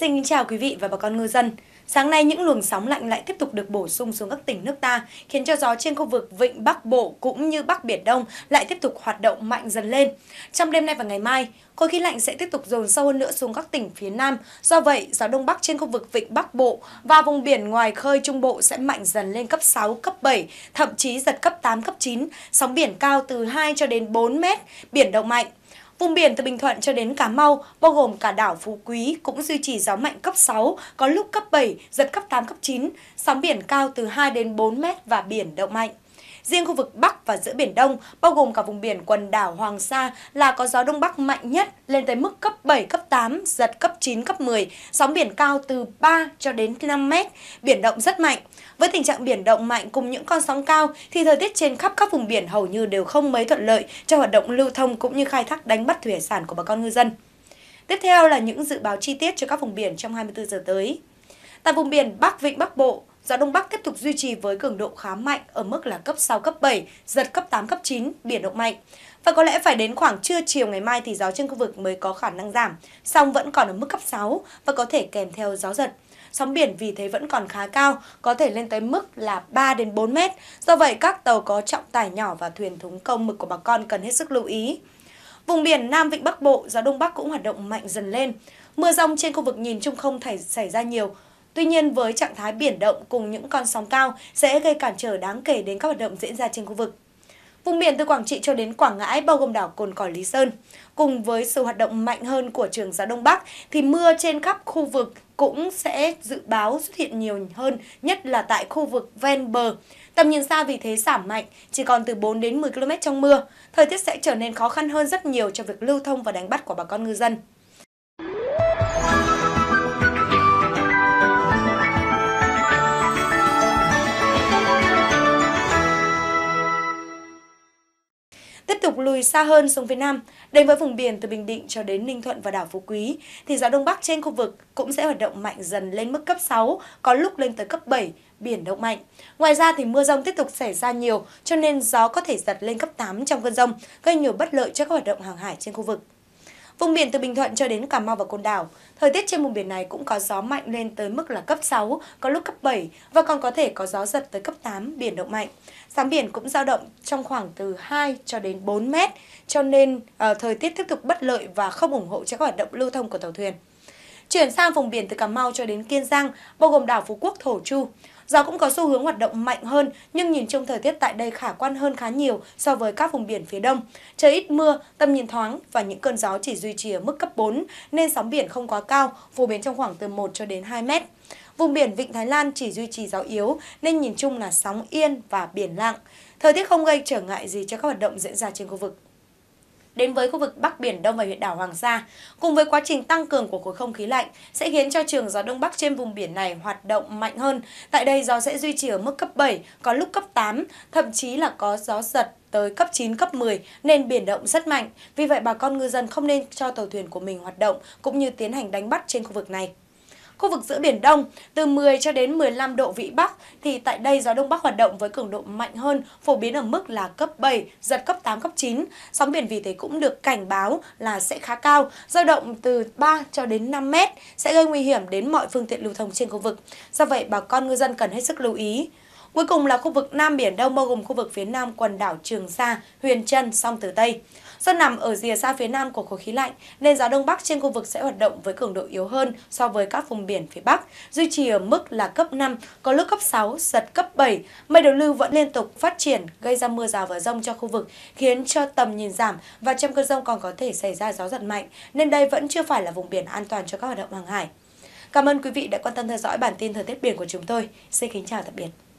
Xin chào quý vị và bà con ngư dân. Sáng nay những luồng sóng lạnh lại tiếp tục được bổ sung xuống các tỉnh nước ta, khiến cho gió trên khu vực vịnh Bắc Bộ cũng như Bắc Biển Đông lại tiếp tục hoạt động mạnh dần lên. Trong đêm nay và ngày mai, khối khí lạnh sẽ tiếp tục dồn sâu hơn nữa xuống các tỉnh phía Nam. Do vậy, gió đông bắc trên khu vực vịnh Bắc Bộ và vùng biển ngoài khơi Trung Bộ sẽ mạnh dần lên cấp 6, cấp 7, thậm chí giật cấp 8, cấp 9, sóng biển cao từ 2 cho đến 4 mét, biển động mạnh. Vùng biển từ Bình Thuận cho đến Cà Mau, bao gồm cả đảo Phú Quý cũng duy trì gió mạnh cấp 6, có lúc cấp 7, giật cấp 8, cấp 9, sóng biển cao từ 2 đến 4 mét và biển động mạnh. Riêng khu vực Bắc và giữa Biển Đông, bao gồm cả vùng biển quần đảo Hoàng Sa là có gió Đông Bắc mạnh nhất lên tới mức cấp 7, cấp 8, giật cấp 9, cấp 10, sóng biển cao từ 3 cho đến 5 mét, biển động rất mạnh. Với tình trạng biển động mạnh cùng những con sóng cao thì thời tiết trên khắp các vùng biển hầu như đều không mấy thuận lợi cho hoạt động lưu thông cũng như khai thác đánh bắt thủy sản của bà con ngư dân. Tiếp theo là những dự báo chi tiết cho các vùng biển trong 24 giờ tới. Tại vùng biển Bắc Vịnh Bắc Bộ, Gió Đông Bắc tiếp tục duy trì với cường độ khá mạnh ở mức là cấp 6, cấp 7, giật cấp 8, cấp 9, biển động mạnh. Và có lẽ phải đến khoảng trưa chiều ngày mai thì gió trên khu vực mới có khả năng giảm, song vẫn còn ở mức cấp 6 và có thể kèm theo gió giật. Sóng biển vì thế vẫn còn khá cao, có thể lên tới mức là 3 đến 4 mét. Do vậy các tàu có trọng tải nhỏ và thuyền thúng công mực của bà con cần hết sức lưu ý. Vùng biển Nam Vịnh Bắc Bộ, gió Đông Bắc cũng hoạt động mạnh dần lên. Mưa rông trên khu vực nhìn chung không thể xảy ra nhiều, Tuy nhiên, với trạng thái biển động cùng những con sóng cao sẽ gây cản trở đáng kể đến các hoạt động diễn ra trên khu vực. Vùng biển từ Quảng Trị cho đến Quảng Ngãi bao gồm đảo Cồn Cỏ Lý Sơn. Cùng với sự hoạt động mạnh hơn của trường gió Đông Bắc thì mưa trên khắp khu vực cũng sẽ dự báo xuất hiện nhiều hơn, nhất là tại khu vực ven bờ. Tầm nhìn xa vì thế giảm mạnh, chỉ còn từ 4 đến 10 km trong mưa. Thời tiết sẽ trở nên khó khăn hơn rất nhiều cho việc lưu thông và đánh bắt của bà con ngư dân. tục lùi xa hơn xuống phía Nam, đến với vùng biển từ Bình Định cho đến Ninh Thuận và đảo Phú Quý, thì gió Đông Bắc trên khu vực cũng sẽ hoạt động mạnh dần lên mức cấp 6, có lúc lên tới cấp 7, biển động mạnh. Ngoài ra thì mưa rông tiếp tục xảy ra nhiều, cho nên gió có thể giật lên cấp 8 trong cơn rông, gây nhiều bất lợi cho các hoạt động hàng hải trên khu vực. Vùng biển từ Bình Thuận cho đến Cà Mau và Côn Đảo, thời tiết trên vùng biển này cũng có gió mạnh lên tới mức là cấp 6, có lúc cấp 7 và còn có thể có gió giật tới cấp 8, biển động mạnh. Sóng biển cũng dao động trong khoảng từ 2 cho đến 4 mét, cho nên uh, thời tiết tiếp tục bất lợi và không ủng hộ cho các hoạt động lưu thông của tàu thuyền. Chuyển sang vùng biển từ Cà Mau cho đến Kiên Giang, bao gồm đảo Phú Quốc, Thổ Chu. Gió cũng có xu hướng hoạt động mạnh hơn nhưng nhìn chung thời tiết tại đây khả quan hơn khá nhiều so với các vùng biển phía đông. Trời ít mưa, tầm nhìn thoáng và những cơn gió chỉ duy trì ở mức cấp 4 nên sóng biển không quá cao, phổ biến trong khoảng từ 1 cho đến 2 mét. Vùng biển Vịnh Thái Lan chỉ duy trì gió yếu nên nhìn chung là sóng yên và biển lặng. Thời tiết không gây trở ngại gì cho các hoạt động diễn ra trên khu vực đến với khu vực Bắc Biển Đông và huyện đảo Hoàng Sa. Cùng với quá trình tăng cường của khối không khí lạnh sẽ khiến cho trường gió Đông Bắc trên vùng biển này hoạt động mạnh hơn. Tại đây gió sẽ duy trì ở mức cấp 7, có lúc cấp 8, thậm chí là có gió giật tới cấp 9, cấp 10 nên biển động rất mạnh. Vì vậy bà con ngư dân không nên cho tàu thuyền của mình hoạt động cũng như tiến hành đánh bắt trên khu vực này. Khu vực giữa Biển Đông, từ 10 cho đến 15 độ vĩ Bắc, thì tại đây gió Đông Bắc hoạt động với cường độ mạnh hơn, phổ biến ở mức là cấp 7, giật cấp 8, cấp 9. Sóng biển vì thế cũng được cảnh báo là sẽ khá cao, dao động từ 3 cho đến 5 mét, sẽ gây nguy hiểm đến mọi phương tiện lưu thông trên khu vực. Do vậy, bà con ngư dân cần hết sức lưu ý. Cuối cùng là khu vực Nam Biển Đông bao gồm khu vực phía nam quần đảo Trường Sa, Huyền Trân, Song Tử Tây. Do nằm ở rìa xa phía nam của khối khí lạnh nên gió đông bắc trên khu vực sẽ hoạt động với cường độ yếu hơn so với các vùng biển phía bắc, duy trì ở mức là cấp 5, có lúc cấp 6, giật cấp 7. Mây đầu lưu vẫn liên tục phát triển gây ra mưa rào và rông cho khu vực, khiến cho tầm nhìn giảm và trong cơn rông còn có thể xảy ra gió giật mạnh, nên đây vẫn chưa phải là vùng biển an toàn cho các hoạt động hàng hải. Cảm ơn quý vị đã quan tâm theo dõi bản tin thời tiết biển của chúng tôi. Xin kính chào tạm biệt.